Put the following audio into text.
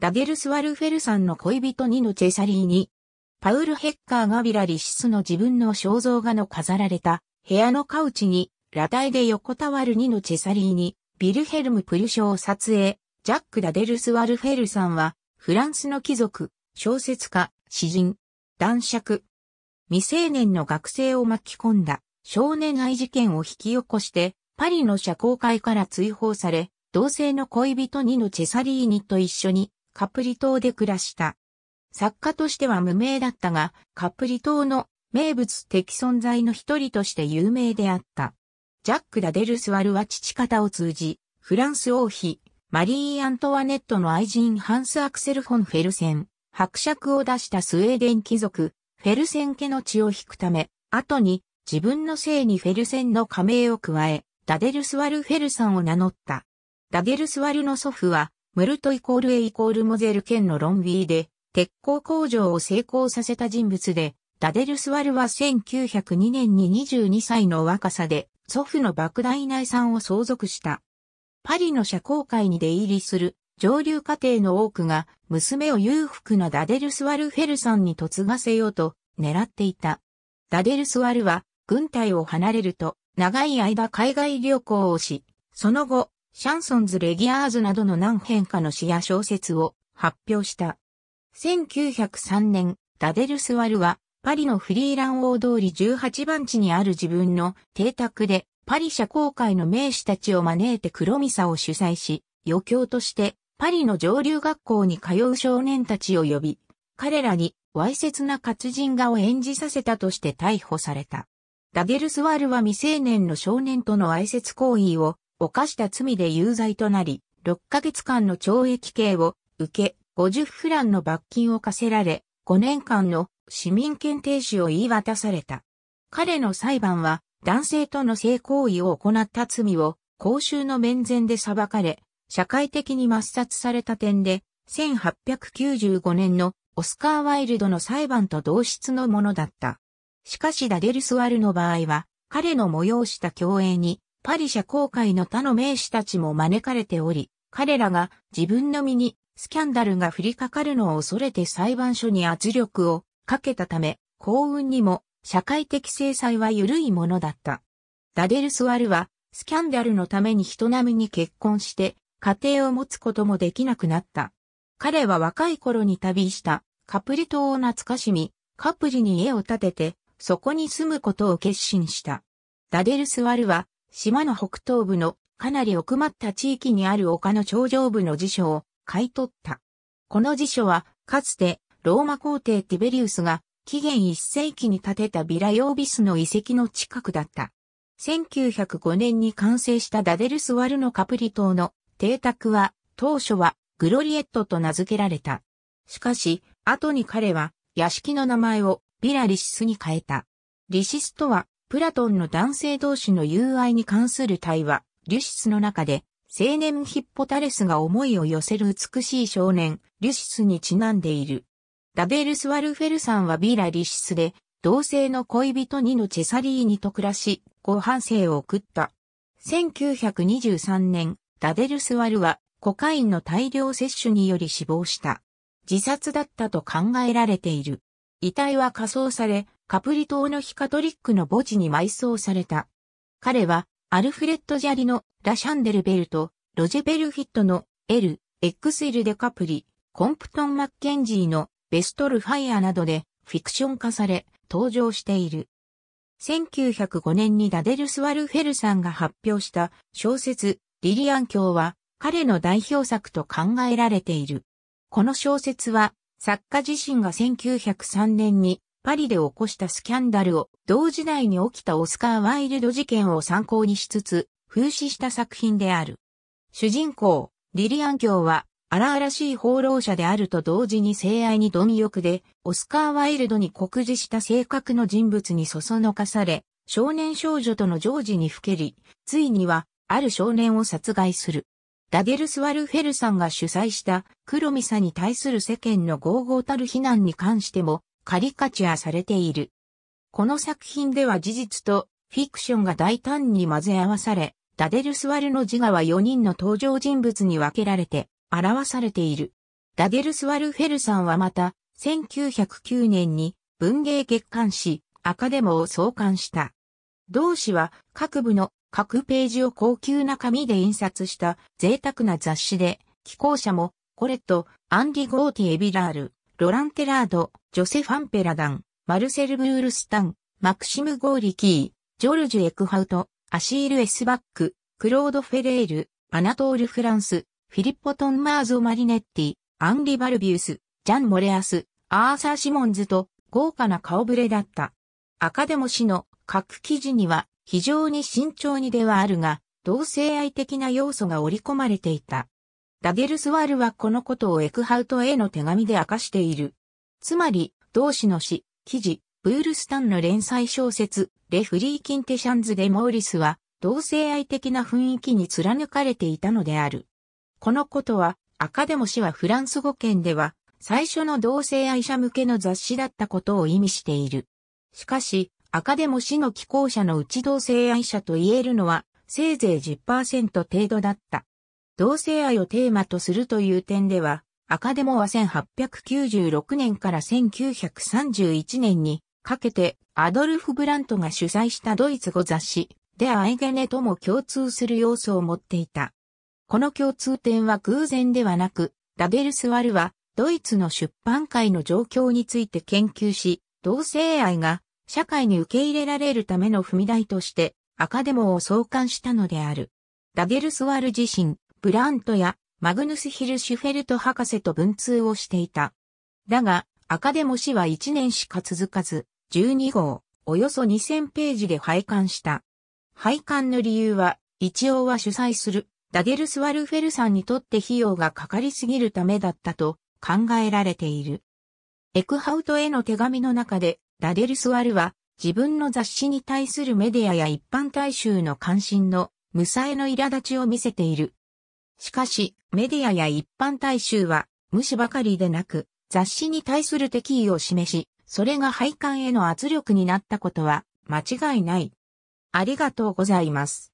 ダゲルスワルフェルさんの恋人にのチェサリーに、パウル・ヘッカーがビラリシスの自分の肖像画の飾られた部屋のカウチに、裸体で横たわるにのチェサリーに、ビルヘルム・プルショを撮影、ジャック・ダデルスワルフェルさんは、フランスの貴族、小説家、詩人、男爵、未成年の学生を巻き込んだ少年愛事件を引き起こして、パリの社交界から追放され、同性の恋人にのチェサリーニと一緒にカプリ島で暮らした。作家としては無名だったが、カプリ島の名物的存在の一人として有名であった。ジャック・ダデルスワルは父方を通じ、フランス王妃、マリー・アントワネットの愛人ハンス・アクセル・フォン・フェルセン、伯爵を出したスウェーデン貴族、フェルセン家の血を引くため、後に自分の姓にフェルセンの加盟を加え、ダデルスワル・フェルさんを名乗った。ダデルスワルの祖父は、ムルトイコール A イコールモゼル県のロンビーで、鉄鋼工場を成功させた人物で、ダデルスワルは1902年に22歳の若さで、祖父の莫大な遺産を相続した。パリの社交界に出入りする上流家庭の多くが娘を裕福なダデルスワルフェルさんに嫁がせようと狙っていた。ダデルスワルは軍隊を離れると長い間海外旅行をし、その後シャンソンズ・レギアーズなどの何編かの詩や小説を発表した。1903年、ダデルスワルは、パリのフリーラン王通り18番地にある自分の邸宅で、パリ社交界の名士たちを招いて黒ミサを主催し、余興として、パリの上流学校に通う少年たちを呼び、彼らに、わいせつな活人画を演じさせたとして逮捕された。ダゲルスワールは未成年の少年とのせつ行為を犯した罪で有罪となり、6ヶ月間の懲役刑を受け、50フランの罰金を課せられ、5年間の市民権停止を言い渡された。彼の裁判は、男性との性行為を行った罪を公衆の面前で裁かれ、社会的に抹殺された点で、1895年のオスカー・ワイルドの裁判と同質のものだった。しかしダデルスワルの場合は、彼の催した競泳にパリ社交界の他の名士たちも招かれており、彼らが自分の身にスキャンダルが降りかかるのを恐れて裁判所に圧力をかけたため、幸運にも社会的制裁は緩いものだった。ダデルスワルはスキャンダルのために人並みに結婚して家庭を持つこともできなくなった。彼は若い頃に旅したカプリ島を懐かしみ、カプリに家を建ててそこに住むことを決心した。ダデルスワルは島の北東部のかなり奥まった地域にある丘の頂上部の辞書を買い取った。この辞書は、かつてローマ皇帝ティベリウスが紀元1世紀に建てたビラヨービスの遺跡の近くだった。1905年に完成したダデルスワルのカプリ島の邸宅は当初はグロリエットと名付けられた。しかし、後に彼は屋敷の名前をビラリシスに変えた。リシスとはプラトンの男性同士の友愛に関する対話、リュシスの中で、青年ヒッポタレスが思いを寄せる美しい少年、リュシスにちなんでいる。ダベルス・ワルフェルさんはビラ・リシスで、同性の恋人にのチェサリーニと暮らし、後半生を送った。1923年、ダベルスワルはコカインの大量摂取により死亡した。自殺だったと考えられている。遺体は火葬され、カプリ島の非カトリックの墓地に埋葬された。彼は、アルフレッド・ジャリのラ・シャンデルベルと、ロジェベル・フィットの L、XL デカプリ、コンプトン・マッケンジーのベストル・ファイアなどでフィクション化され登場している。1905年にダデルス・ワルフェルさんが発表した小説リリアン教は彼の代表作と考えられている。この小説は作家自身が1903年にパリで起こしたスキャンダルを同時代に起きたオスカー・ワイルド事件を参考にしつつ、風刺した作品である。主人公、リリアン卿は荒々しい放浪者であると同時に性愛に貪欲で、オスカー・ワイルドに酷似した性格の人物にそそのかされ、少年少女との常時にふけり、ついには、ある少年を殺害する。ダゲルスワルフェルさんが主催した黒ミサに対する世間の豪々たる非難に関しても、カリカチュアされている。この作品では事実とフィクションが大胆に混ぜ合わされ、ダデルスワルの自我は4人の登場人物に分けられて表されている。ダデルスワルフェルさんはまた、1909年に文芸月刊誌アカデモを創刊した。同誌は各部の各ページを高級な紙で印刷した贅沢な雑誌で、寄稿者もコレット、アンディ・ゴーティ・エビラール、ロラン・テラード、ジョセファン・ペラダン、マルセル・ブールスタン、マクシム・ゴーリキー、ジョルジュ・エクハウト、アシール・エスバック、クロード・フェレール、アナトール・フランス、フィリッポ・トン・マーゾ・マリネッティ、アンリ・バルビウス、ジャン・モレアス、アーサー・シモンズと豪華な顔ぶれだった。アカデモ氏の各記事には非常に慎重にではあるが、同性愛的な要素が織り込まれていた。ダゲルスワールはこのことをエクハウトへの手紙で明かしている。つまり、同志の詩、記事、ブールスタンの連載小説、レフリー・キンテシャンズ・デ・モーリスは、同性愛的な雰囲気に貫かれていたのである。このことは、アカデモ氏はフランス語圏では、最初の同性愛者向けの雑誌だったことを意味している。しかし、アカデモ氏の寄稿者のうち同性愛者と言えるのは、せいぜい10%程度だった。同性愛をテーマとするという点では、アカデモは1896年から1931年にかけてアドルフ・ブラントが主催したドイツ語雑誌、でアイゲネとも共通する要素を持っていた。この共通点は偶然ではなく、ダデルスワルはドイツの出版界の状況について研究し、同性愛が社会に受け入れられるための踏み台としてアカデモを創刊したのである。ダデルスワル自身、ブラントやマグヌスヒルシュフェルト博士と文通をしていた。だが、アカデモ氏は1年しか続かず、12号、およそ2000ページで廃刊した。廃刊の理由は、一応は主催する、ダゲルスワルフェルさんにとって費用がかかりすぎるためだったと考えられている。エクハウトへの手紙の中で、ダデルスワルは、自分の雑誌に対するメディアや一般大衆の関心の、無差への苛立ちを見せている。しかし、メディアや一般大衆は、無視ばかりでなく、雑誌に対する敵意を示し、それが廃刊への圧力になったことは、間違いない。ありがとうございます。